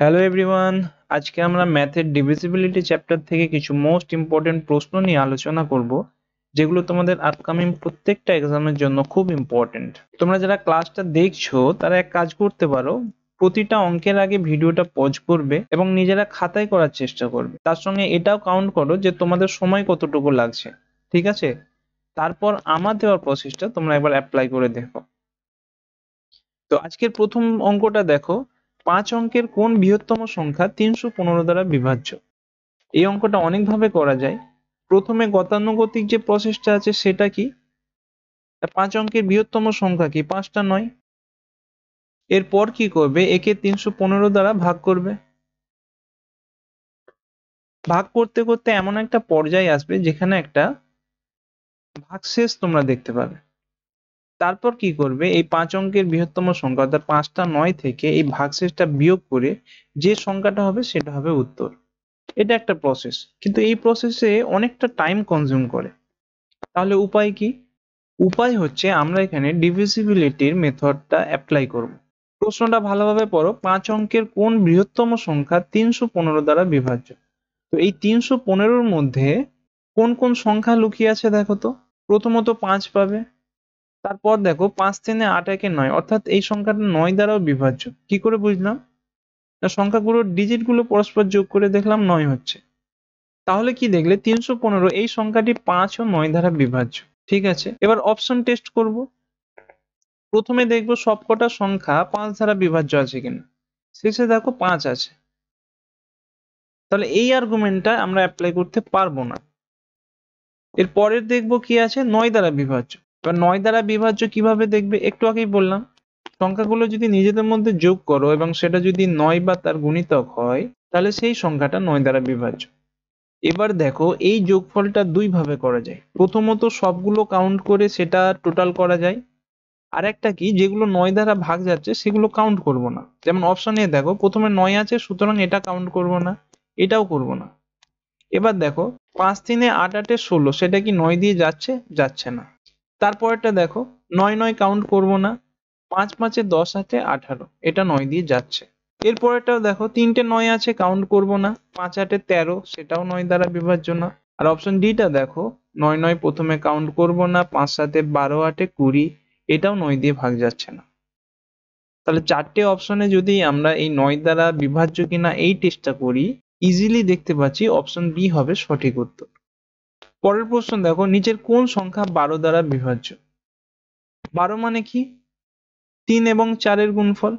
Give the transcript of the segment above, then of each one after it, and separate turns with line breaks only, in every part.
hello everyone আজকে আমরা ম্যাথের ডিভিসিবিলিটি চ্যাপ্টার থেকে কিছু মোস্ট ইম্পর্টেন্ট প্রশ্ন নিয়ে আলোচনা করব যেগুলো তোমাদের আপকামিং প্রত্যেকটা এক্সামের জন্য খুব ইম্পর্টেন্ট তোমরা যারা ক্লাসটা দেখছো তারা এক কাজ করতে পারো প্রতিটা অঙ্কের আগে ভিডিওটা পজ করবে এবং নিজেরা খাতায় করার চেষ্টা করবে তার সঙ্গে এটাও কাউন্ট করো যে তোমাদের সময় কতটুকু লাগছে ঠিক আছে তারপর আমার দেওয়ার প্রসেসটা তোমরা একবার অ্যাপ্লাই করে দেখো তো আজকের প্রথম অঙ্কটা দেখো পাঁচ অঙ্কের কোন বৃহত্তম সংখ্যা তিনশো পনেরো দ্বারা বিভাজ্য এই অঙ্কটা অনেকভাবে করা যায় প্রথমে গতানুগতিক যে প্রসেসটা আছে সেটা কি পাঁচ অঙ্কের বৃহত্তম সংখ্যা কি পাঁচটা নয় এরপর কি করবে একে তিনশো পনেরো দ্বারা ভাগ করবে ভাগ করতে করতে এমন একটা পর্যায়ে আসবে যেখানে একটা ভাগশেষ তোমরা দেখতে পাবে তারপর কি করবে এই পাঁচ অঙ্কের বৃহত্তম সংখ্যা অর্থাৎ পাঁচটা নয় থেকে এই ভাগশেষটা বিয়োগ করে যে সংখ্যাটা হবে সেটা হবে উত্তর এটা একটা প্রসেস কিন্তু এই প্রসেসে অনেকটা টাইম কনজিউম করে তাহলে উপায় কি উপায় হচ্ছে আমরা এখানে ডিভিসিবিলিটির মেথডটা অ্যাপ্লাই করব প্রশ্নটা ভালোভাবে পড়ো পাঁচ অঙ্কের কোন বৃহত্তম সংখ্যা তিনশো পনেরো দ্বারা বিভাজ্য তো এই তিনশো পনেরোর মধ্যে কোন কোন সংখ্যা লুকিয়ে আছে দেখো তো প্রথমত পাঁচ পাবে তারপর দেখো পাঁচ তিনে আট একে নয় অর্থাৎ এই সংখ্যাটা নয় দ্বারাও বিভাজ্য কি করে বুঝলাম সংখ্যাগুলোর ডিজিটগুলো পরস্পর যোগ করে দেখলাম নয় হচ্ছে তাহলে কি দেখলে তিনশো পনেরো এই সংখ্যাটি পাঁচ ও নয় দ্বারা বিভাজ্য ঠিক আছে এবার অপশন টেস্ট করব প্রথমে দেখব সবকটা সংখ্যা পাঁচ দ্বারা বিভাজ্য আছে কিনা শেষে দেখো পাঁচ আছে তাহলে এই আর্গুমেন্টটা আমরা অ্যাপ্লাই করতে পারবো না এর পরের দেখব কি আছে নয় দ্বারা বিভাজ্য এবার নয় দ্বারা বিভাজ্য কিভাবে দেখবে একটু আগেই বললাম সংখ্যাগুলো যদি নিজেদের মধ্যে যোগ করো এবং সেটা যদি নয় বা তার গুণিতক হয় তাহলে সেই সংখ্যাটা নয় দ্বারা বিভাজ্য এবার দেখো এই যোগফলটা দুইভাবে করা যায় প্রথমত সবগুলো কাউন্ট করে সেটা টোটাল করা যায় আর একটা কি যেগুলো নয় দ্বারা ভাগ যাচ্ছে সেগুলো কাউন্ট করব না যেমন অপশন এ দেখো প্রথমে নয় আছে সুতরাং এটা কাউন্ট করব না এটাও করব না এবার দেখো পাঁচ তিনে আট আটে ষোলো সেটা কি নয় দিয়ে যাচ্ছে যাচ্ছে না তারপরেরটা দেখো নয় নয় কাউন্ট করব না পাঁচ পাঁচে দশ হাতে আঠারো এটা নয় দিয়ে যাচ্ছে এরপরেরটাও দেখো তিনটে নয় আছে কাউন্ট করব না পাঁচ আটে তেরো সেটাও নয় দ্বারা বিভাজ্য না আর অপশন ডিটা দেখো নয় নয় প্রথমে কাউন্ট করব না পাঁচ সাথে বারো আটে কুড়ি এটাও নয় দিয়ে ভাগ যাচ্ছে না তাহলে চারটে অপশনে যদি আমরা এই নয় দ্বারা বিভাজ্য কিনা এই টেস্টটা করি ইজিলি দেখতে পাচ্ছি অপশন বি হবে সঠিক উত্তর পরের প্রশ্ন দেখো নিচের কোন সংখ্যা বারো দ্বারা বিভাজ্য বারো মানে কি তিন এবং চারের গুণফল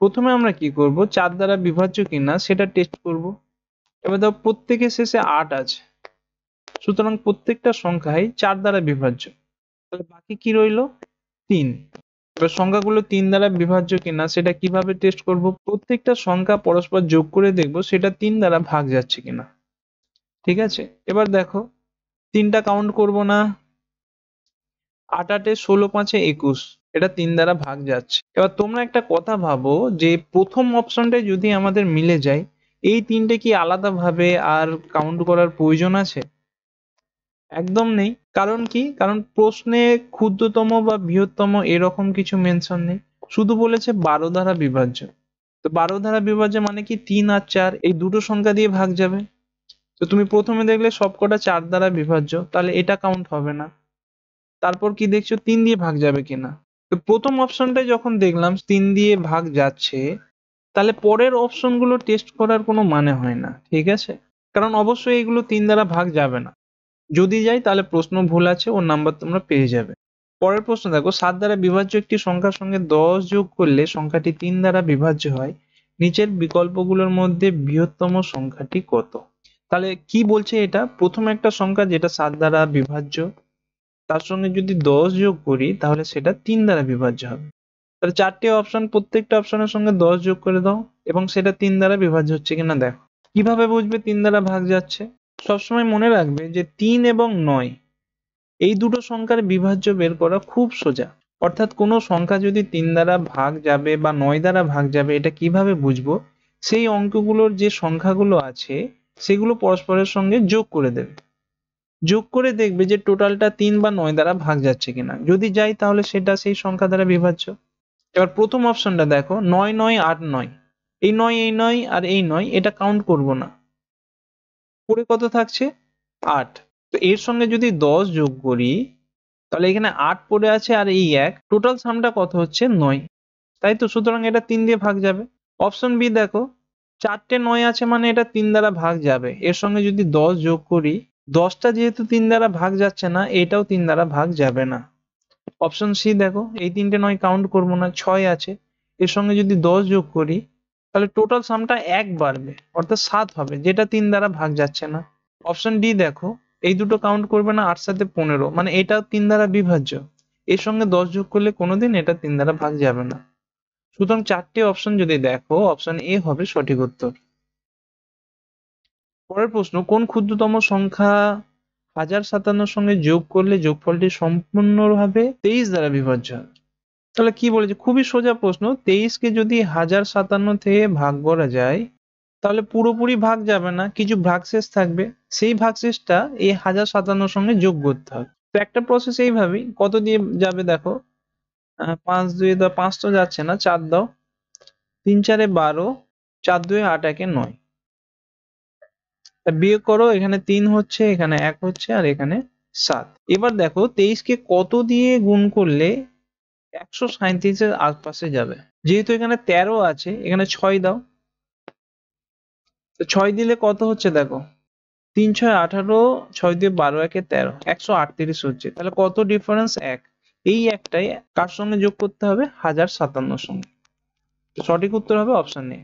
প্রথমে আমরা কি করব চার দ্বারা বিভাজ্য কিনা সেটা টেস্ট করব এবার দেখো প্রত্যেকের শেষে আট আছে সুতরাং প্রত্যেকটা সংখ্যাই চার দ্বারা বিভাজ্য তাহলে বাকি কি রইল তিন এবার সংখ্যাগুলো তিন দ্বারা বিভাজ্য কিনা সেটা কিভাবে টেস্ট করব প্রত্যেকটা সংখ্যা পরস্পর যোগ করে দেখব সেটা তিন দ্বারা ভাগ যাচ্ছে কিনা ঠিক আছে এবার দেখো তিনটা কাউন্ট করব না আট আটে ষোলো পাঁচে একুশ এটা তিন দ্বারা ভাগ যাচ্ছে এবার তোমরা একটা কথা ভাবো যে প্রথম অপশনটাই যদি আমাদের মিলে যায় এই তিনটে কি আলাদাভাবে আর কাউন্ট করার প্রয়োজন আছে একদম নেই কারণ কি কারণ প্রশ্নে ক্ষুদ্রতম বা বৃহত্তম এরকম কিছু মেনশন নেই শুধু বলেছে বারো দ্বারা বিভাজ্য তো বারো দ্বারা বিভাজ্য মানে কি তিন আর চার এই দুটো সংখ্যা দিয়ে ভাগ যাবে তো তুমি প্রথমে দেখলে সবকটা চার দ্বারা বিভাজ্য তাহলে এটা কাউন্ট হবে না তারপর কি দেখছো তিন দিয়ে ভাগ যাবে কিনা তো প্রথম অপশনটাই যখন দেখলাম তিন দিয়ে ভাগ যাচ্ছে তাহলে পরের অপশনগুলো টেস্ট করার কোনো মানে হয় না ঠিক আছে কারণ অবশ্যই এগুলো তিন দ্বারা ভাগ যাবে না যদি যাই তাহলে প্রশ্ন ভুল আছে ওর নাম্বার তোমরা পেয়ে যাবে পরের প্রশ্ন দেখো সাত দ্বারা বিভাজ্য একটি সংখ্যার সঙ্গে দশ যোগ করলে সংখ্যাটি তিন দ্বারা বিভাজ্য হয় নিচের বিকল্পগুলোর মধ্যে বৃহত্তম সংখ্যাটি কত তাহলে কি বলছে এটা প্রথম একটা সংখ্যা যেটা সাত দ্বারা বিভাজ্য তার সঙ্গে যদি দশ যোগ করি তাহলে সেটা তিন দ্বারা বিভাজ্য হবে তাহলে চারটে অপশন প্রত্যেকটা অপশনের সঙ্গে দশ যোগ করে দাও এবং সেটা তিন দ্বারা বিভাজ্য হচ্ছে কিনা দেখো কিভাবে বুঝবে তিন দ্বারা ভাগ যাচ্ছে সবসময় মনে রাখবে যে তিন এবং নয় এই দুটো সংখ্যার বিভাজ্য বের করা খুব সোজা অর্থাৎ কোনো সংখ্যা যদি তিন দ্বারা ভাগ যাবে বা নয় দ্বারা ভাগ যাবে এটা কিভাবে বুঝবো সেই অঙ্কগুলোর যে সংখ্যাগুলো আছে সেগুলো পরস্পরের সঙ্গে যোগ করে দেবে যোগ করে দেখবে যে টোটালটা তিন বা নয় দ্বারা ভাগ যাচ্ছে কিনা যদি যাই তাহলে সেটা সেই সংখ্যা দ্বারা বিভাজ্য এবার প্রথম অপশনটা দেখো নয় নয় আট নয় এই নয় এই নয় আর এই নয় এটা কাউন্ট করব না পরে কত থাকছে আট তো এর সঙ্গে যদি দশ যোগ করি তাহলে এখানে আট পড়ে আছে আর এই এক টোটাল সামটা কত হচ্ছে নয় তাই তো সুতরাং এটা তিন দিয়ে ভাগ যাবে অপশন বি দেখো চারটে নয় আছে মানে এটা তিন দ্বারা ভাগ যাবে এর সঙ্গে যদি দশ যোগ করি দশটা যেহেতু তিন দ্বারা ভাগ যাচ্ছে না এটাও তিন দ্বারা ভাগ যাবে না অপশন সি দেখো এই তিনটে নয় কাউন্ট করব না ছয় আছে এর সঙ্গে যদি দশ যোগ করি তাহলে টোটাল সামটা এক বাড়বে অর্থাৎ সাত হবে যেটা তিন দ্বারা ভাগ যাচ্ছে না অপশন ডি দেখো এই দুটো কাউন্ট করবে না আট সাথে পনেরো মানে এটাও তিন দ্বারা বিভাজ্য এর সঙ্গে দশ যোগ করলে কোনোদিন এটা তিন দ্বারা ভাগ যাবে না সুতরাং চারটি অপশন যদি দেখো অপশন এ হবে সঠিক উত্তর পরের প্রশ্ন কোন ক্ষুদ্রতম সংখ্যা হাজার সাতান্নর সঙ্গে যোগ করলে যোগফলটি সম্পূর্ণভাবে তেইশ দ্বারা বিভাজ্য তাহলে কি বলেছে খুবই সোজা প্রশ্ন তেইশকে যদি হাজার সাতান্ন থেকে ভাগ করা যায় তাহলে পুরোপুরি ভাগ যাবে না কিছু ভাগশেষ থাকবে সেই ভাগশেষটা এই হাজার সাতান্নর সঙ্গে যোগ করতে হবে তো একটা প্রসেস এইভাবেই কত দিয়ে যাবে দেখো পাঁচ দুই দাও পাঁচ তো যাচ্ছে না চার দাও তিন চারে বারো চার দুই আট একে নয় বিয়োগ করো এখানে তিন হচ্ছে এখানে এক হচ্ছে আর এখানে সাত এবার দেখো তেইশকে কত দিয়ে গুণ করলে একশো সাঁত্রিশের আশপাশে যাবে যেহেতু এখানে তেরো আছে এখানে ছয় দাও তো ছয় দিলে কত হচ্ছে দেখো তিন ছয় আঠারো ছয় দিয়ে বারো একে তেরো একশো আটত্রিশ হচ্ছে তাহলে কত ডিফারেন্স এক এই একটাই কার সঙ্গে যোগ করতে হবে হাজার সাতান্ন সঙ্গে সঠিক উত্তর হবে অপশন এ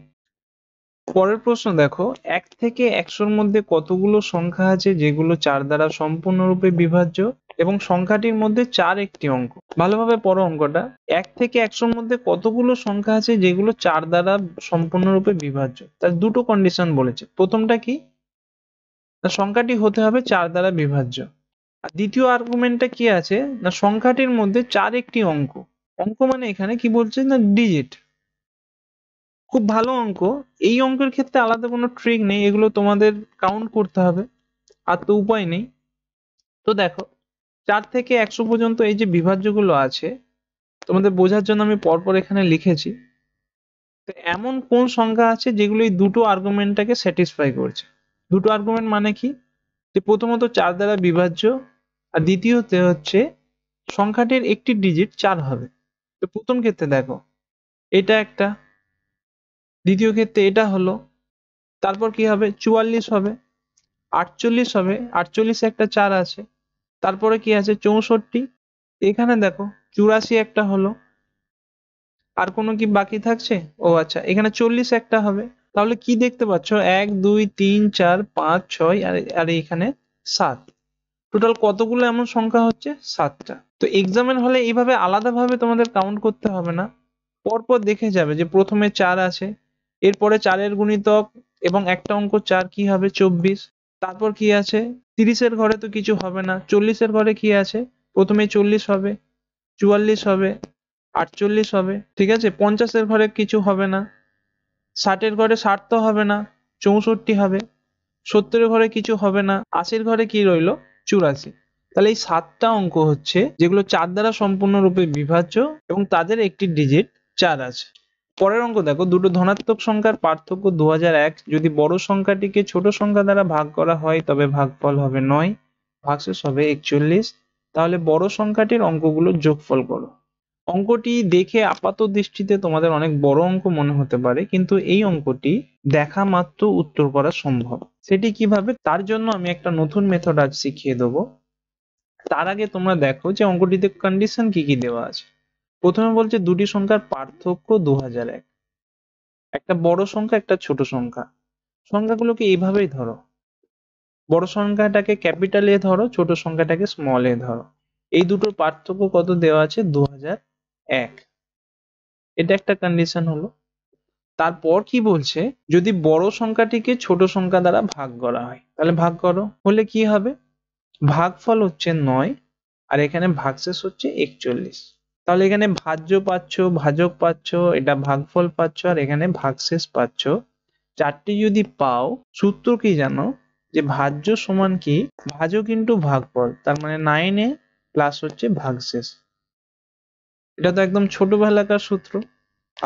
পরের প্রশ্ন দেখো এক থেকে একশোর মধ্যে কতগুলো সংখ্যা আছে যেগুলো চার দ্বারা সম্পূর্ণরূপে বিভাজ্য এবং সংখ্যাটির মধ্যে চার একটি অঙ্ক ভালোভাবে পড়ো অঙ্কটা এক থেকে একশোর মধ্যে কতগুলো সংখ্যা আছে যেগুলো চার দ্বারা সম্পূর্ণরূপে বিভাজ্য তার দুটো কন্ডিশন বলেছে প্রথমটা কি সংখ্যাটি হতে হবে চার দ্বারা বিভাজ্য আর দ্বিতীয় আর্গুমেন্টটা কি আছে না সংখ্যাটির মধ্যে চার একটি অঙ্ক অঙ্ক মানে এখানে কি বলছে না ডিজিট খুব ভালো অঙ্ক এই অঙ্কের ক্ষেত্রে আলাদা কোনো ট্রিক নেই এগুলো তোমাদের কাউন্ট করতে হবে আর তো উপায় নেই তো দেখো চার থেকে একশো পর্যন্ত এই যে বিভাজ্যগুলো আছে তোমাদের বোঝার জন্য আমি পরপর এখানে লিখেছি তো এমন কোন সংখ্যা আছে যেগুলো এই দুটো আর্গুমেন্টটাকে স্যাটিসফাই করছে দুটো আর্গুমেন্ট মানে কি যে প্রথমত চার দ্বারা বিভাজ্য আর দ্বিতীয়তে হচ্ছে সংখ্যাটির একটি ডিজিট চার হবে তো প্রথম ক্ষেত্রে দেখো এটা একটা দ্বিতীয় ক্ষেত্রে এটা হলো তারপর কি হবে চুয়াল্লিশ হবে আটচল্লিশ হবে আটচল্লিশে একটা চার আছে তারপরে কি আছে চৌষট্টি এখানে দেখো চুরাশি একটা হলো আর কোনো কি বাকি থাকছে ও আচ্ছা এখানে চল্লিশ একটা হবে তাহলে কি দেখতে পাচ্ছ এক দুই তিন চার পাঁচ ছয় আর আর এখানে সাত টোটাল কতগুলো এমন সংখ্যা হচ্ছে সাতটা তো এক্সামের হলে এইভাবে আলাদাভাবে তোমাদের কাউন্ট করতে হবে না পরপর দেখে যাবে যে প্রথমে চার আছে এরপরে চারের গুণিতক এবং একটা অঙ্ক চার কি হবে চব্বিশ তারপর কি আছে তিরিশের ঘরে তো কিছু হবে না চল্লিশের ঘরে কি আছে প্রথমে চল্লিশ হবে চুয়াল্লিশ হবে আটচল্লিশ হবে ঠিক আছে পঞ্চাশের ঘরে কিছু হবে না ষাটের ঘরে ষাট তো হবে না চৌষট্টি হবে সত্তরের ঘরে কিছু হবে না আশির ঘরে কি রইল চুরাশি তাহলে এই সাতটা অঙ্ক হচ্ছে যেগুলো চার দ্বারা সম্পূর্ণরূপে বিভাজ্য এবং তাদের একটি ডিজিট চার আছে পরের অঙ্ক দেখো দুটো ধনাত্মক সংখ্যার পার্থক্য দু যদি বড় সংখ্যাটিকে ছোট সংখ্যা দ্বারা ভাগ করা হয় তবে ভাগফল হবে নয় ভাগশেষ হবে একচল্লিশ তাহলে বড় সংখ্যাটির অঙ্কগুলো যোগফল করো অঙ্কটি দেখে আপাত দৃষ্টিতে তোমাদের অনেক বড় অঙ্ক মনে হতে পারে কিন্তু এই অঙ্কটি দেখা মাত্র উত্তর করা সম্ভব সেটি কিভাবে তার জন্য আমি একটা নতুন মেথড আজ শিখিয়ে দেব তার আগে তোমরা দেখো যে অঙ্কটিতে কন্ডিশন কি কি দেওয়া আছে প্রথমে বলছে দুটি সংখ্যার পার্থক্য দু হাজার এক একটা বড় সংখ্যা একটা ছোট সংখ্যা সংখ্যাগুলোকে এইভাবেই ধরো বড় সংখ্যাটাকে ক্যাপিটাল এ ধরো ছোট সংখ্যাটাকে স্মল এ ধরো এই দুটোর পার্থক্য কত দেওয়া আছে দু হাজার এক এটা একটা কন্ডিশন হলো তারপর কি বলছে যদি বড় সংখ্যাটিকে ছোট সংখ্যা দ্বারা ভাগ করা হয় তাহলে ভাগ করো হলে কি হবে ভাগফল হচ্ছে নয় আর এখানে ভাগশেষ হচ্ছে একচল্লিশ তাহলে এখানে ভাজ্য পাচ্ছ ভাজক পাচ্ছ এটা ভাগফল পাচ্ছ আর এখানে ভাগশেষ পাচ্ছ চারটি যদি পাও সূত্র কি জানো যে ভাজ্য সমান কি ভাজক ইন্টু ভাগফল তার মানে নাইনে প্লাস হচ্ছে ভাগশেষ এটা তো একদম ছোটবেলাকার সূত্র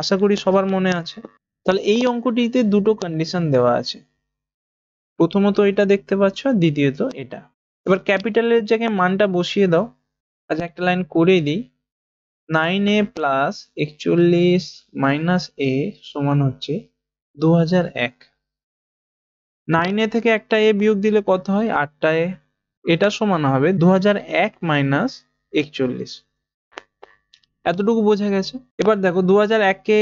আশা করি সবার মনে আছে তাহলে এই অঙ্কটিতে দুটো কন্ডিশন দেওয়া আছে প্রথমত এটা দেখতে পাচ্ছ দ্বিতীয়ত এটা এবার ক্যাপিটালের জায়গায় মানটা বসিয়ে দাও আচ্ছা একটা লাইন করে দিই নাইন এ প্লাস একচল্লিশ মাইনাস এ সমান হচ্ছে দু হাজার এক নাইন এ থেকে একটা এ বিয়োগ দিলে কত হয় আটটা এ এটা সমান হবে দু হাজার এক মাইনাস একচল্লিশ এতটুকু বোঝা গেছে এবার দেখো দু হাজার এককে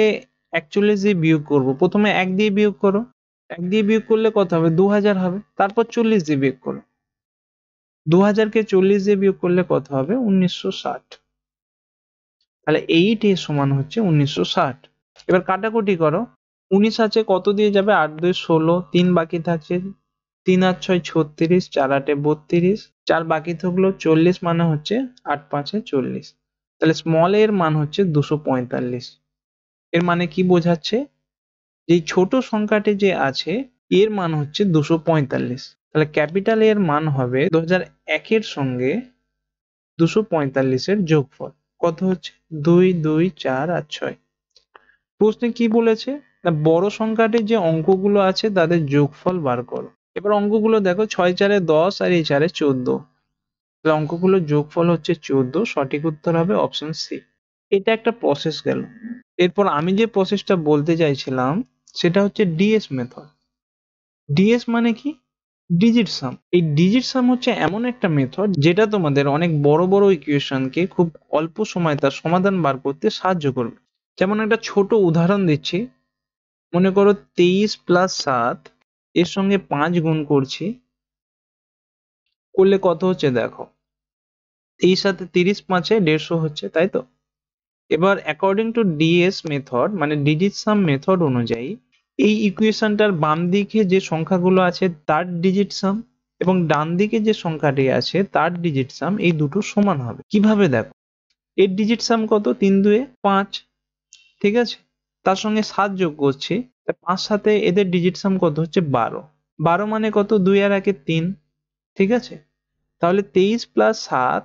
একচল্লিশ দিয়ে বিয়োগ করব প্রথমে এক দিয়ে বিয়োগ করো এক দিয়ে বিয়োগ করলে কত হবে দু হাজার হবে তারপর চল্লিশ দিয়ে বিয়োগ করো দু হাজারকে চল্লিশ দিয়ে বিয়োগ করলে কত হবে উনিশশো ষাট তাহলে এইট এর সমান হচ্ছে উনিশশো ষাট এবার কাটাকুটি করো উনিশ আছে কত দিয়ে যাবে আট দুই ষোলো তিন বাকি থাকছে তিন আট ছয় ছত্রিশ চার আটে বত্রিশ চার বাকি থাকলো চল্লিশ মানে হচ্ছে আট পাঁচে চল্লিশ তাহলে স্মল এর মান হচ্ছে দুশো পঁয়তাল্লিশ এর মানে কি বোঝাচ্ছে যে ছোট সংখ্যাটি যে আছে এর মান হচ্ছে দুশো পঁয়তাল্লিশ তাহলে ক্যাপিটাল এর মান হবে দু এর সঙ্গে দুশো পঁয়তাল্লিশের যোগফল কত হচ্ছে দুই দুই চার আর ছয় প্রশ্নে কি বলেছে না বড় সংখ্যাটির যে অঙ্কগুলো আছে তাদের যোগফল বার করো এবার অঙ্কগুলো দেখো ছয় চারে দশ আর এই চারে চোদ্দ তাহলে অঙ্কগুলোর যোগফল হচ্ছে চোদ্দ সঠিক উত্তর হবে অপশন সি এটা একটা প্রসেস গেল এরপর আমি যে প্রসেসটা বলতে চাইছিলাম সেটা হচ্ছে ডিএস মেথড ডিএস মানে কি ডিজিট সাম এই ডিজিট সাম হচ্ছে এমন একটা মেথড যেটা তোমাদের অনেক বড় বড় ইকুয়েশনকে খুব অল্প সময় তার সমাধান বার করতে সাহায্য করবে যেমন একটা ছোট উদাহরণ দিচ্ছি মনে করো তেইশ প্লাস সাত এর সঙ্গে পাঁচ গুণ করছি করলে কত হচ্ছে দেখো এই সাথে তিরিশ পাঁচে দেড়শো হচ্ছে তাই তো এবার অ্যাকর্ডিং টু ডিএস মেথড মানে ডিজিট সাম মেথড অনুযায়ী এই ইকুয়েশনটার বাম দিকে যে সংখ্যাগুলো আছে তার ডিজিট সাম এবং ডান দিকে যে সংখ্যাটি আছে তার ডিজিট সাম এই দুটো সমান হবে কিভাবে দেখো এর ডিজিট সাম কত তিন দুয়ে পাঁচ ঠিক আছে তার সঙ্গে সাত যোগ করছি পাঁচ সাথে এদের ডিজিট সাম কত হচ্ছে বারো বারো মানে কত দুই আর একে তিন ঠিক আছে তাহলে তেইশ প্লাস সাত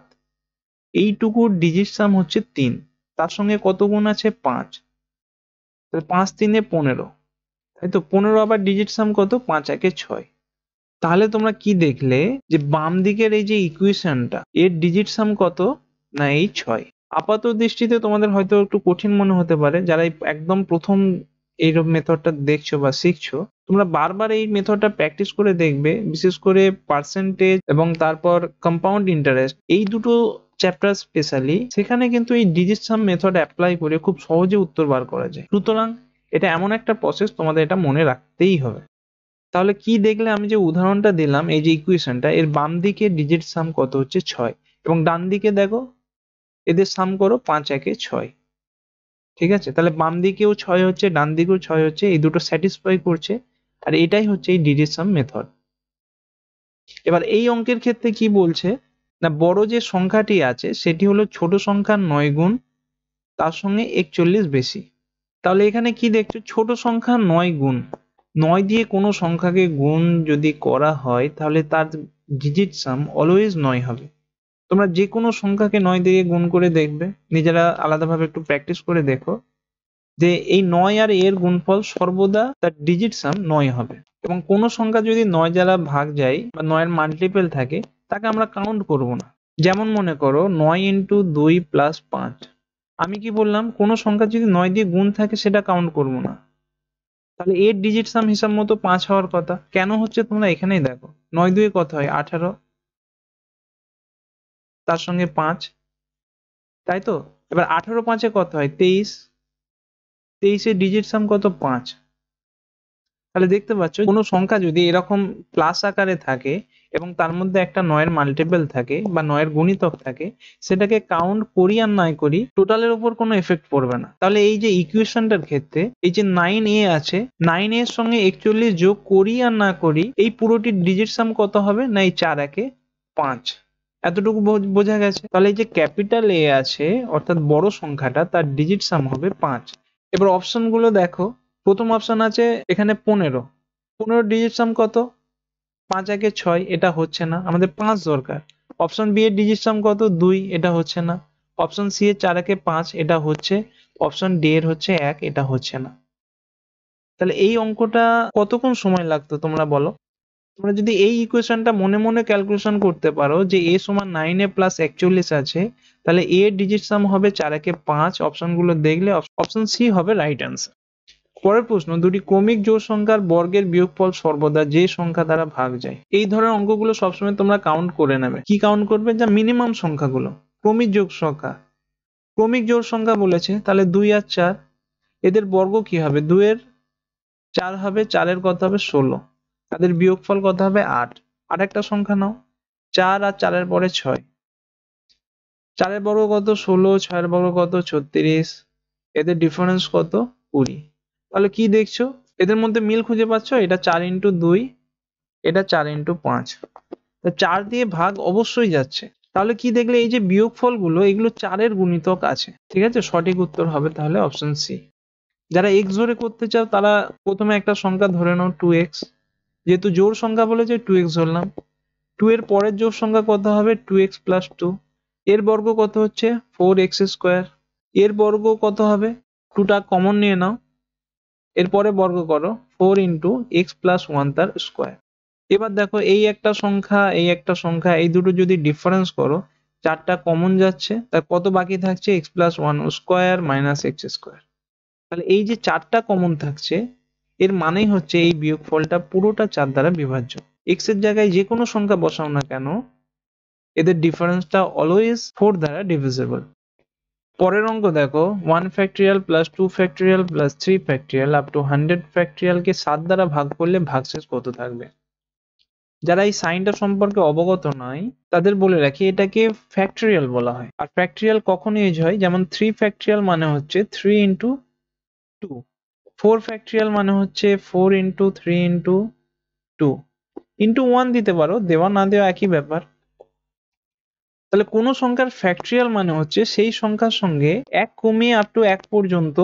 এইটুকুর ডিজিট সাম হচ্ছে তিন তার সঙ্গে কত গুণ আছে পাঁচ তাহলে পাঁচ তিনে পনেরো তাই তো পনেরো আবার ডিজিট সাম কত পাঁচ একে ছয় তাহলে তোমরা কি দেখলে যে বাম দিকের এই যে ইকুয়েশনটা এর ডিজিট সাম কত না এই ছয় আপাত দৃষ্টিতে তোমাদের হয়তো একটু কঠিন মনে হতে পারে যারা একদম প্রথম এইরকম মেথডটা দেখছো বা শিখছো তোমরা বারবার এই মেথডটা প্র্যাকটিস করে দেখবে বিশেষ করে পার্সেন্টেজ এবং তারপর কম্পাউন্ড ইন্টারেস্ট এই দুটো চ্যাপ্টার স্পেশালি সেখানে কিন্তু এই ডিজিট সাম মেথড অ্যাপ্লাই করে খুব সহজে উত্তর বার করা যায় সুতরাং এটা এমন একটা প্রসেস তোমাদের এটা মনে রাখতেই হবে তাহলে কি দেখলে আমি যে উদাহরণটা দিলাম এই যে ইকুয়েশনটা এর বাম দিকে ডিজিট সাম কত হচ্ছে ছয় এবং ডান দিকে দেখো এদের সাম করো পাঁচ একে ছয় ঠিক আছে তাহলে বাম দিকেও ছয় হচ্ছে ডান দিকেও ছয় হচ্ছে এই দুটো স্যাটিসফাই করছে আর এটাই হচ্ছে এই ডিডি সাম মেথড এবার এই অঙ্কের ক্ষেত্রে কি বলছে না বড় যে সংখ্যাটি আছে সেটি হলো ছোট সংখ্যার নয় গুণ তার সঙ্গে একচল্লিশ বেশি তাহলে এখানে কি দেখছো ছোট সংখ্যা নয় গুণ নয় দিয়ে কোনো সংখ্যাকে গুণ যদি করা হয় তাহলে তার ডিজিট সাম অলওয়েজ নয় হবে তোমরা যে কোনো সংখ্যাকে নয় দিয়ে গুণ করে দেখবে নিজেরা আলাদাভাবে একটু প্র্যাকটিস করে দেখো যে এই নয় আর এর গুণফল সর্বদা তার ডিজিট সাম নয় হবে এবং কোনো সংখ্যা যদি নয় দ্বারা ভাগ যায় বা নয়ের মাল্টিপেল থাকে তাকে আমরা কাউন্ট করব না যেমন মনে করো নয় ইন্টু দুই প্লাস পাঁচ আমি কি বললাম কোনো সংখ্যা যদি নয় দিয়ে গুণ থাকে সেটা কাউন্ট করব না তাহলে এর ডিজিট সাম হিসাব মতো পাঁচ হওয়ার কথা কেন হচ্ছে তোমরা এখানেই দেখো নয় দুয়ে কত হয় আঠারো তার সঙ্গে পাঁচ তাই তো এবার আঠারো পাঁচে কত হয় তেইশ তেইশের ডিজিট সাম কত পাঁচ তাহলে দেখতে পাচ্ছ কোনো সংখ্যা যদি এরকম প্লাস আকারে থাকে এবং তার মধ্যে একটা নয়ের মাল্টিপেল থাকে বা নয়ের গুণিতক থাকে সেটাকে কাউন্ট করি আর নাই করি টোটালের উপর কোনো এফেক্ট পড়বে না তাহলে এই যে ইকুয়েশনটার ক্ষেত্রে এই যে নাইন এ আছে নাইন এর সঙ্গে একচল্লিশ যোগ করি আর না করি এই পুরোটির ডিজিট সাম কত হবে না এই চার একে পাঁচ এতটুকু বোঝা গেছে তাহলে এই যে ক্যাপিটাল এ আছে অর্থাৎ বড় সংখ্যাটা তার ডিজিট সাম হবে পাঁচ এবার অপশনগুলো দেখো প্রথম অপশন আছে এখানে পনেরো পনেরো ডিজিট সাম কত পাঁচ আগে ছয় এটা হচ্ছে না আমাদের পাঁচ দরকার অপশন বি এর ডিজিট সাম কত দুই এটা হচ্ছে না অপশন সি এর চার আগে পাঁচ এটা হচ্ছে অপশন ডি এর হচ্ছে এক এটা হচ্ছে না তাহলে এই অঙ্কটা কতক্ষণ সময় লাগতো তোমরা বলো তোমরা যদি এই ইকুয়েশনটা মনে মনে ক্যালকুলেশন করতে পারো যে এ সমান নাইন এ প্লাস একচল্লিশ আছে তাহলে এ ডিজিট সাম হবে একে পাঁচ অপশনগুলো দেখলে অপশন সি হবে রাইট অ্যান্সার পরের প্রশ্ন দুটি ক্রমিক জোড় সংখ্যার বর্গের বিয়োগফল সর্বদা যে সংখ্যা দ্বারা ভাগ যায় এই ধরনের অঙ্কগুলো সবসময় তোমরা কাউন্ট করে নেবে কি কাউন্ট করবে যা মিনিমাম সংখ্যাগুলো ক্রমিক যোগ সংখ্যা ক্রমিক জোড় সংখ্যা বলেছে তাহলে দুই আর চার এদের বর্গ কি হবে দুয়ের চার হবে চারের কত হবে ষোলো তাদের বিয়োগফল কত হবে আট আর একটা সংখ্যা নাও চার আর চারের পরে ছয় চারের বর্গ কত ষোলো ছয়ের বর্গ কত ছত্রিশ এদের ডিফারেন্স কত কুড়ি তাহলে কি দেখছো এদের মধ্যে মিল খুঁজে পাচ্ছ এটা চার ইন্টু দুই এটা চার ইন্টু পাঁচ তো চার দিয়ে ভাগ অবশ্যই যাচ্ছে তাহলে কি দেখলে এই যে গুলো এগুলো চারের গুণিতক আছে ঠিক আছে সঠিক উত্তর হবে তাহলে অপশন সি যারা এক্স ধরে করতে চাও তারা প্রথমে একটা সংখ্যা ধরে নাও টু এক্স যেহেতু জোর সংখ্যা বলেছে টু এক্স ধরলাম টু এর পরের জোর সংখ্যা কত হবে টু এক্স প্লাস টু এর বর্গ কত হচ্ছে ফোর এক্স স্কোয়ার এর বর্গ কত হবে টুটা কমন নিয়ে নাও এরপরে বর্গ করো four into x plus one তার স্কোয়ার এবার দেখো এই একটা সংখ্যা এই একটা সংখ্যা এই দুটো যদি ডিফারেন্স করো চারটা কমন যাচ্ছে তার কত বাকি থাকছে x plus one square minus x square তাহলে এই যে চারটা কমন থাকছে এর মানেই হচ্ছে এই বিয়োগফলটা পুরোটা চার দ্বারা বিভাজ্য এক্স এর জায়গায় যে কোনো সংখ্যা বসাও না কেন এদের ডিফারেন্সটা অলওয়েজ ফোর দ্বারা ডিভিজেবল পরের অঙ্ক দেখো one factorial plus two factorial plus three factorial up to hundred ফ্যাক্টরিয়ালকে সাত দ্বারা ভাগ করলে ভাগশেষ কত থাকবে যারা এই সাইনটা সম্পর্কে অবগত নয় তাদের বলে রাখি এটাকে ফ্যাক্টরিয়াল বলা হয় আর ফ্যাক্টরিয়াল কখন ইউজ হয় যেমন থ্রি ফ্যাক্টরিয়াল মানে হচ্ছে three into two four factorial মানে হচ্ছে four into three into two into one দিতে পারো দেওয়া না দেওয়া একই ব্যাপার তাহলে কোন সংখ্যার ফ্যাক্টরিয়াল মানে হচ্ছে সেই সংখ্যার সঙ্গে এক কমিয়ে আপ টু এক পর্যন্ত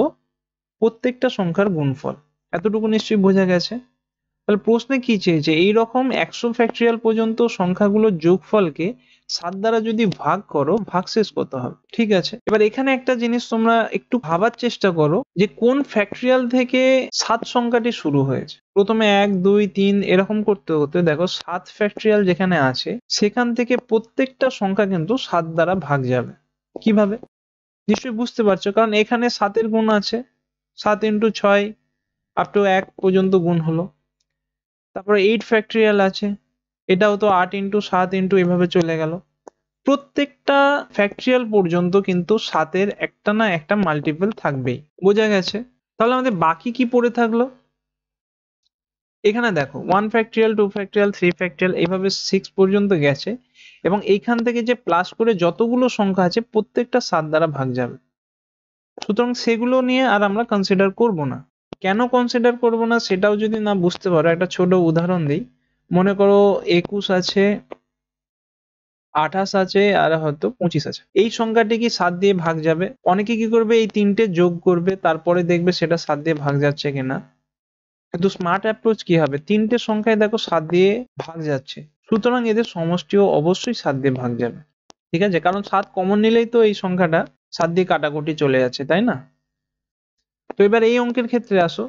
প্রত্যেকটা সংখ্যার গুণফল এতটুকু নিশ্চয়ই বোঝা গেছে তাহলে প্রশ্নে কি চেয়েছে এইরকম একশো ফ্যাক্টরিয়াল পর্যন্ত সংখ্যাগুলোর যোগফলকে সাত দ্বারা যদি ভাগ করো ভাগ শেষ কত হবে ঠিক আছে এবার এখানে একটা জিনিস তোমরা একটু ভাবার চেষ্টা করো যে কোন ফ্যাক্টরিয়াল থেকে সাত সংখ্যাটি শুরু হয়েছে প্রথমে এক দুই তিন এরকম করতে হতে দেখো সাত ফ্যাক্টরিয়াল যেখানে আছে সেখান থেকে প্রত্যেকটা সংখ্যা কিন্তু সাত দ্বারা ভাগ যাবে কিভাবে নিশ্চয়ই বুঝতে পারছো কারণ এখানে সাতের গুণ আছে সাত ইন্টু ছয় আপ টু এক পর্যন্ত গুণ হলো তারপরে এইট ফ্যাক্টরিয়াল আছে এটাও তো আট ইন্টু সাত ইন্টু এভাবে চলে গেল প্রত্যেকটা ফ্যাক্টরিয়াল পর্যন্ত কিন্তু সাতের একটা না একটা মাল্টিপল থাকবেই বোঝা গেছে তাহলে আমাদের বাকি কি পড়ে থাকলো এখানে দেখো one factorial two factorial three factorial এভাবে সিক্স পর্যন্ত গেছে এবং এইখান থেকে যে প্লাস করে যতগুলো সংখ্যা আছে প্রত্যেকটা সাত দ্বারা ভাগ যাবে সুতরাং সেগুলো নিয়ে আর আমরা কনসিডার করব না কেন কনসিডার করব না সেটাও যদি না বুঝতে পারো একটা ছোট উদাহরণ দিই মনে করো একুশ আছে আঠাশ আছে আর হয়তো পঁচিশ আছে এই সংখ্যাটি কি সাত দিয়ে ভাগ যাবে অনেকে কি করবে এই তিনটে যোগ করবে তারপরে দেখবে সেটা সাত দিয়ে ভাগ যাচ্ছে কিনা কিন্তু স্মার্ট অ্যাপ্রোচ কি হবে তিনটে সংখ্যায় দেখো সাত দিয়ে ভাগ যাচ্ছে সুতরাং এদের সমষ্টিও অবশ্যই সাত দিয়ে ভাগ যাবে ঠিক আছে কারণ সাত কমন নিলেই তো এই সংখ্যাটা সাত দিয়ে কাটাকুটি চলে যাচ্ছে তাই না তো এবার এই অঙ্কের ক্ষেত্রে আসো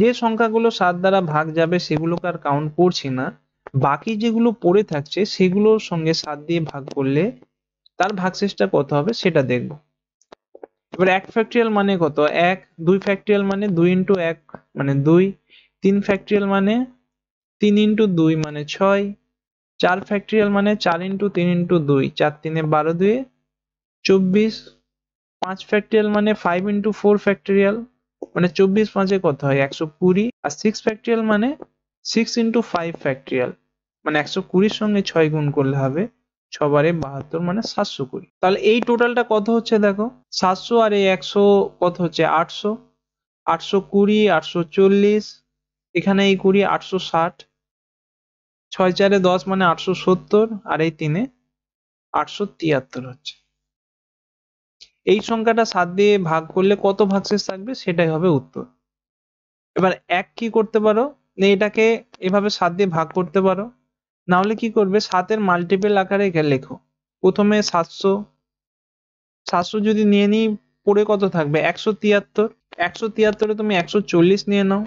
যে সংখ্যাগুলো সাত দ্বারা ভাগ যাবে সেগুলোকে আর কাউন্ট করছি না বাকি যেগুলো পড়ে থাকছে সেগুলোর সঙ্গে সাত দিয়ে ভাগ করলে তার ভাগশেষটা কত হবে সেটা দেখব এবার এক ফ্যাক্টরিয়াল মানে কত এক দুই ফ্যাক্টরিয়াল মানে দুই ইন্টু এক মানে দুই তিন ফ্যাক্টরিয়াল মানে তিন ইন্টু দুই মানে ছয় চার ফ্যাক্টরিয়াল মানে চার ইন্টু তিন ইন্টু দুই চার তিনে বারো দুয়ে চব্বিশ পাঁচ ফ্যাক্টরিয়াল মানে ফাইভ ইন্টু ফোর ফ্যাক্টরিয়াল মানে চব্বিশ পাঁচে কত হয় একশো কুড়ি আর সিক্স ফ্যাক্টরিয়াল মানে সিক্স ইন্টু ফাইভ ফ্যাক্টরিয়াল মানে একশো কুড়ির সঙ্গে ছয় গুণ করলে হবে ছবারে বাহাত্তর মানে সাতশো কুড়ি তাহলে এই টোটালটা কত হচ্ছে দেখো সাতশো আর এই একশো কত হচ্ছে আটশো আটশো কুড়ি আটশো চল্লিশ এখানে এই কুড়ি আটশো ষাট ছয় চারে দশ মানে আটশো সত্তর আর এই তিনে আটশো তিয়াত্তর হচ্ছে এই সংখ্যাটা সাত দিয়ে ভাগ করলে কত ভাগশেষ থাকবে সেটাই হবে উত্তর এবার এক কি করতে পারো এটাকে এভাবে সাত দিয়ে ভাগ করতে পারো নাহলে কি করবে সাতের মাল্টিপল আকারে লেখো প্রথমে সাতশো সাতশো যদি নিয়ে নিই পড়ে কত থাকবে একশো তিয়াত্তর একশো তিয়াত্তরে তুমি একশো চল্লিশ নিয়ে নাও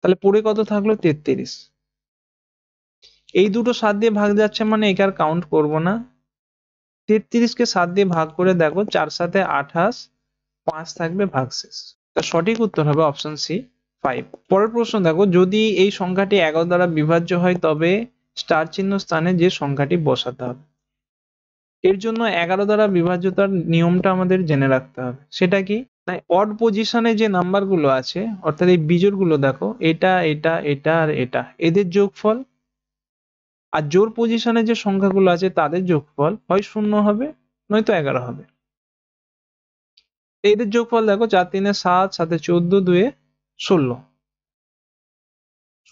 তাহলে পড়ে কত থাকলো তেত্রিশ এই দুটো সাত দিয়ে ভাগ যাচ্ছে মানে একে আর কাউন্ট করব না তেত্রিশকে সাত দিয়ে ভাগ করে দেখো চার সাথে আঠাশ পাঁচ থাকবে ভাগ শেষ তার সঠিক উত্তর হবে অপশন সি ফাইভ পরের প্রশ্ন দেখো যদি এই সংখ্যাটি এগারো দ্বারা বিভাজ্য হয় তবে স্টার চিহ্ন স্থানে যে সংখ্যাটি বসাতে হবে এর জন্য এগারো দ্বারা বিভাজ্যতার নিয়মটা আমাদের জেনে রাখতে হবে সেটা কি তাই অড পজিশনে যে নাম্বারগুলো আছে অর্থাৎ এই বিজোড়গুলো দেখো এটা এটা এটা আর এটা এদের যোগফল আর জোর পজিশনে যে সংখ্যাগুলো আছে তাদের যোগফল হয় শূন্য হবে নয়তো এগারো হবে এদের যোগফল দেখো চার তিনে সাত সাথে চোদ্দ দুয়ে ষোলো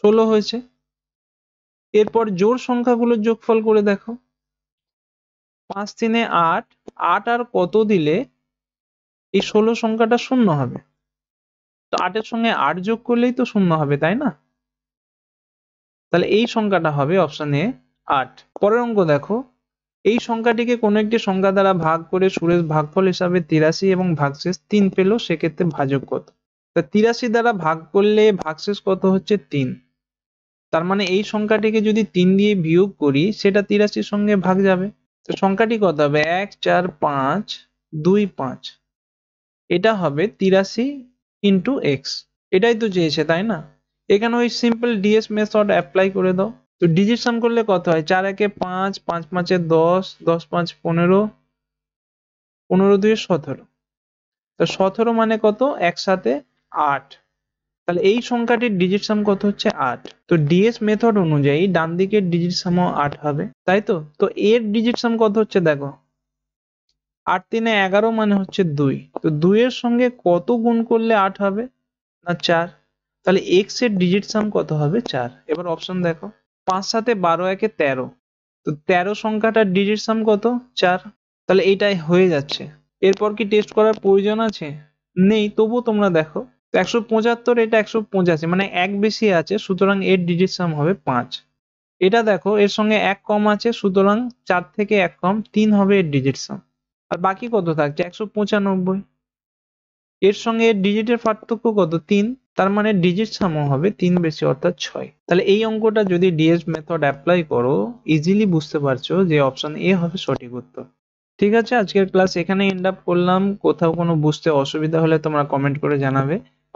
ষোলো হয়েছে এরপর জোড় সংখ্যাগুলোর যোগফল করে দেখো পাঁচ তিনে আট আট আর কত দিলে এই ষোলো সংখ্যাটা শূন্য হবে তো আটের সঙ্গে আট যোগ করলেই তো শূন্য হবে তাই না তাহলে এই সংখ্যাটা হবে অপশন এ আট পরের অঙ্ক দেখো এই সংখ্যাটিকে কোনো একটি সংখ্যা দ্বারা ভাগ করে সুরেশ ভাগফল হিসাবে তিরাশি এবং ভাগশেষ তিন পেল সেক্ষেত্রে ভাজক কত তা তিরাশি দ্বারা ভাগ করলে ভাগশেষ কত হচ্ছে তিন তার মানে এই সংখ্যাটিকে যদি তিন দিয়ে বিয়োগ করি সেটা তিরাশির সঙ্গে ভাগ যাবে তো সংখ্যাটি কত হবে এক চার পাঁচ দুই পাঁচ এটা হবে তিরাশি ইন্টু এক্স এটাই তো চেয়েছে তাই না এখানে ওই সিম্পল ডিএস মেথড অ্যাপ্লাই করে দাও তো ডিজিট সাম করলে কত হয় চার একে পাঁচ পাঁচ পাঁচে দশ দশ পাঁচ পনেরো পনেরো দুয়ে সতেরো তো সতেরো মানে কত একসাথে আট তাহলে এই সংখ্যাটির ডিজিট সাম কত হচ্ছে আট তো ডিএস মেথড অনুযায়ী ডান দিকের ডিজিট সাম আট হবে তাই তো তো এর ডিজিট সাম কত হচ্ছে দেখো আট তিনে এগারো মানে হচ্ছে দুই তো দুইয়ের সঙ্গে কত গুণ করলে আট হবে না চার তাহলে এক্স এর ডিজিট সাম কত হবে চার এবার অপশন দেখো পাঁচ সাথে বারো একে তেরো তো তেরো সংখ্যাটার ডিজিট সাম কত চার তাহলে এইটাই হয়ে যাচ্ছে এরপর কি টেস্ট করার প্রয়োজন আছে নেই তবুও তোমরা দেখো একশো পঁচাত্তর এটা একশো পঁচাশি মানে এক বেশি আছে সুতরাং এর ডিজিট সাম হবে পাঁচ এটা দেখো এর সঙ্গে এক কম আছে সুতরাং চার থেকে এক কম তিন হবে এর ডিজিট সাম আর বাকি কত থাকছে একশো পঁচানব্বই এর সঙ্গে এর ডিজিটের পার্থক্য কত তিন তার মানে ডিজিট সামও হবে তিন বেশি অর্থাৎ ছয় তাহলে এই অঙ্কটা যদি ডিএস মেথড অ্যাপ্লাই করো ইজিলি বুঝতে পারছো যে অপশন এ হবে সঠিক উত্তর ঠিক আছে আজকের ক্লাস এখানে এন্ড আপ করলাম কোথাও কোনো বুঝতে অসুবিধা হলে তোমরা কমেন্ট করে জানাবে